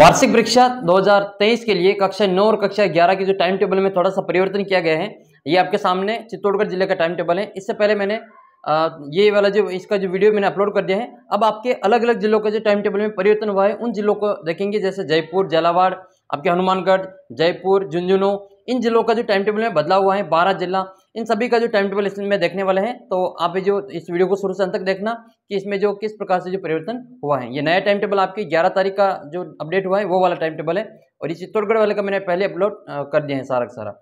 वार्षिक परीक्षा 2023 के लिए कक्षा 9 और कक्षा 11 के जो टाइम टेबल में थोड़ा सा परिवर्तन किया गया है ये आपके सामने चित्तौड़गढ़ जिले का टाइम टेबल है इससे पहले मैंने ये वाला जो इसका जो वीडियो मैंने अपलोड कर दिया है अब आपके अलग अलग जिलों का जो टाइम टेबल में परिवर्तन हुआ है उन जिलों को देखेंगे जैसे जयपुर झालावाड़ आपके हनुमानगढ़ जयपुर झुंझुनू इन जिलों का जो टाइम टेबल में बदला हुआ है बारह जिला इन सभी का जो टाइम टेबल इसमें देखने वाले हैं तो आप जो इस वीडियो को शुरू से अंत तक देखना कि इसमें जो किस प्रकार से जो परिवर्तन हुआ है ये नया टाइम टेबल आपकी ग्यारह तारीख का जो अपडेट हुआ है वो वाला टाइम टेबल है और ये चित्तौड़गढ़ वाले का मैंने पहले अपलोड कर दिया है सारा का सारा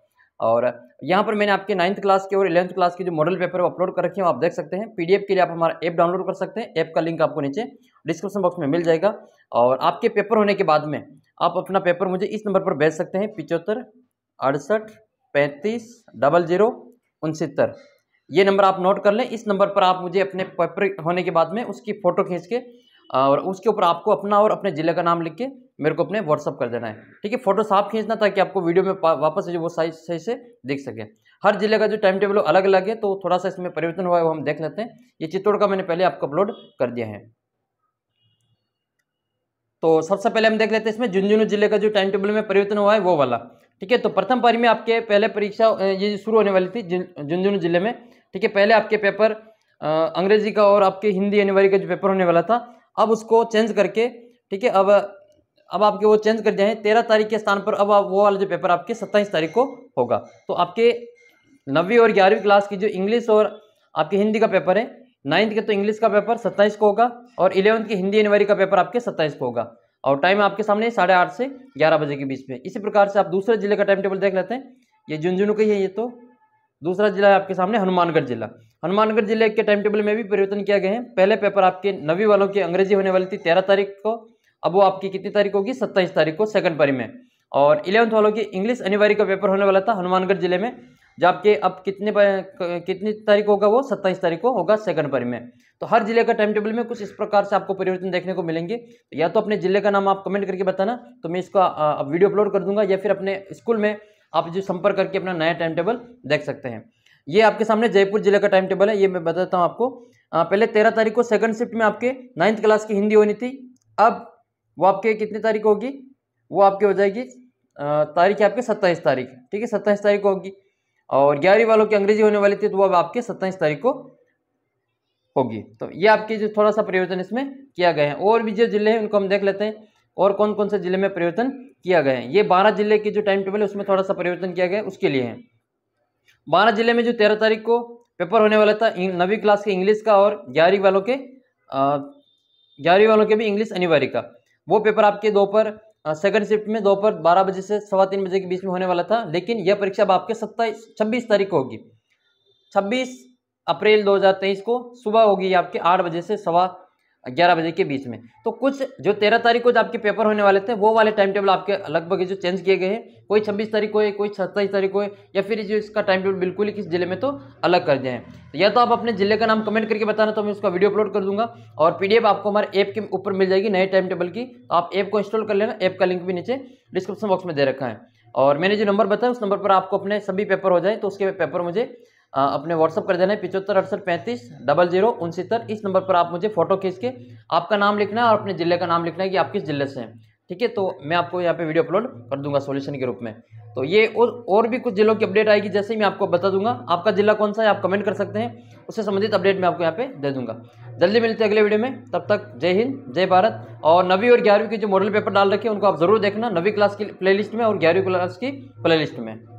और यहाँ पर मैंने आपके नाइन्थ क्लास के और इलेवंथ क्लास के जो मॉडल पेपर वो अपलोड कर रखे हैं आप देख सकते हैं पी के लिए आप हमारा ऐप डाउनलोड कर सकते हैं ऐप का लिंक आपको नीचे डिस्क्रिप्शन बॉक्स में मिल जाएगा और आपके पेपर होने के बाद में आप अपना पेपर मुझे इस नंबर पर भेज सकते हैं पिचहत्तर अड़सठ पैंतीस डबल जीरो उनसत्तर ये नंबर आप नोट कर लें इस नंबर पर आप मुझे अपने पेपर होने के बाद में उसकी फ़ोटो खींच के और उसके ऊपर आपको अपना और अपने ज़िले का नाम लिख के मेरे को अपने व्हाट्सअप कर देना है ठीक है फ़ोटो साफ खींचना ताकि आपको वीडियो में वापस जो वो सही सही से देख सकें हर ज़िले का जो टाइम टेबल अलग अलग है तो थोड़ा सा इसमें परिवर्तन हुआ है वो हम देख लेते हैं ये चित्तौड़ का मैंने पहले आपको अपलोड कर दिया है तो सबसे पहले हम देख लेते हैं इसमें झुंझुनू जिले का जो टाइम टेबल में परिवर्तन हुआ है वो वाला ठीक है तो प्रथम पारी में आपके पहले परीक्षा ये शुरू होने वाली थी झुंझुनू जिले में ठीक है पहले आपके पेपर अंग्रेजी का और आपके हिंदी अनिवार्य का जो पेपर होने वाला था अब उसको चेंज करके ठीक है अब अब आपके वो चेंज कर दिया है तेरह तारीख के स्थान पर अब आप वो वाला जो पेपर आपके सत्ताईस तारीख को होगा तो आपके नवीं और ग्यारहवीं क्लास की जो इंग्लिश और आपके हिंदी का पेपर है नाइन्थ के तो इंग्लिश का पेपर सत्ताईस को होगा और इलेवंथ के हिंदी अनिवार्य का पेपर आपके सत्ताईस को होगा और टाइम आपके सामने साढ़े आठ से ग्यारह बजे के बीच में इसी प्रकार से आप दूसरे जिले का टाइम टेबल देख लेते हैं ये झुंझुनू का ही है ये तो दूसरा जिला है आपके सामने हनुमानगढ़ जिला हनुमानगढ़ जिले के टाइम टेबल में भी परिवर्तन किया गया है पहले पेपर आपके नवी वालों की अंग्रेजी होने वाली थी तेरह तारीख को अब वो आपकी कितनी तारीख होगी सत्ताईस तारीख को सेकंड पारी में और इलेवंथ वालों की इंग्लिश अनिवार्य का पेपर होने वाला था हनुमानगढ़ जिले में जबकि अब कितने पर, कितनी तारीख होगा वो सत्ताईस तारीख को होगा सेकंड परी में तो हर जिले का टाइम टेबल में कुछ इस प्रकार से आपको परिवर्तन देखने को मिलेंगे तो या तो अपने जिले का नाम आप कमेंट करके बताना तो मैं इसका वीडियो अपलोड कर दूंगा या फिर अपने स्कूल में आप जो संपर्क करके अपना नया टाइम टेबल देख सकते हैं ये आपके सामने जयपुर जिले का टाइम टेबल है ये मैं बताता हूँ आपको पहले तेरह तारीख को सेकंड शिफ्ट में आपके नाइन्थ क्लास की हिंदी होनी थी अब वो आपके कितनी तारीख होगी वो आपकी हो जाएगी तारीख है आपकी सत्ताईस तारीख ठीक है सत्ताईस तारीख होगी और ग्यारहवीं वालों की अंग्रेजी होने वाली थी तो वो अब आपके सत्ताईस तारीख को होगी तो ये आपके जो थोड़ा सा परिवर्तन इसमें किया गया है और भी जो जिले हैं उनको हम देख लेते हैं और कौन कौन से जिले में परिवर्तन किया गया है ये बारह जिले के जो टाइम टेबल है उसमें थोड़ा सा परिवर्तन किया गया है उसके लिए है बारह जिले में जो तेरह तारीख को पेपर होने वाला था नवी क्लास के इंग्लिश का और ग्यारहवीं वालों के ग्यारहवीं वालों के भी इंग्लिश अनिवार्य का वो पेपर आपके दोपहर सेकंड शिफ्ट में दोपहर बारह बजे से सवा तीन बजे के बीच में होने वाला था लेकिन यह परीक्षा अब आपके सत्ताईस छब्बीस तारीख को होगी छब्बीस अप्रैल 2023 को सुबह होगी आपके आठ बजे से सवा ग्यारह बजे के बीच में तो कुछ जो तेरह तारीख को जो आपके पेपर होने वाले थे वो वाले टाइम टेबल आपके लगभग जो चेंज किए गए हैं कोई छब्बीस तारीख को है कोई सत्ताईस तारीख को है या फिर जो इसका टाइम टेबल बिल्कुल ही किस जिले में तो अलग कर दिया है तो या तो आप अपने जिले का नाम कमेंट करके बताना तो मैं उसका वीडियो अपलोड कर दूंगा और पी आपको हमारे ऐप के ऊपर मिल जाएगी नए टाइम टेबल की तो आप ऐप को इंस्टॉल कर लेना ऐप का लिंक भी नीचे डिस्क्रिप्शन बॉक्स में दे रखा है और मैंने जो नंबर बताया उस नंबर पर आपको अपने सभी पेपर हो जाए तो उसके पेपर मुझे अपने व्हाट्सअप कर देना है पिचहत्तर अड़सठ पैंतीस डबल जीरो उनसत्तर इस नंबर पर आप मुझे फोटो खींच के आपका नाम लिखना है और अपने ज़िले का नाम लिखना है कि आप किस ज़िले से हैं ठीक है तो मैं आपको यहाँ पे वीडियो अपलोड कर दूंगा सॉल्यूशन के रूप में तो ये और और भी कुछ जिलों की अपडेट आएगी जैसे ही मैं आपको बता दूंगा आपका जिला कौन सा है आप कमेंट कर सकते हैं उससे संबंधित अपडेट मैं आपको यहाँ पे दे दूंगा जल्दी मिलते हैं अगले वीडियो में तब तक जय हिंद जय भारत और नवी और ग्यारहवीं के जो मॉडल पेपर डाल रखे हैं उनको आप जरूर देखना नवी क्लास की प्ले में और ग्यारहवीं क्लास की प्ले में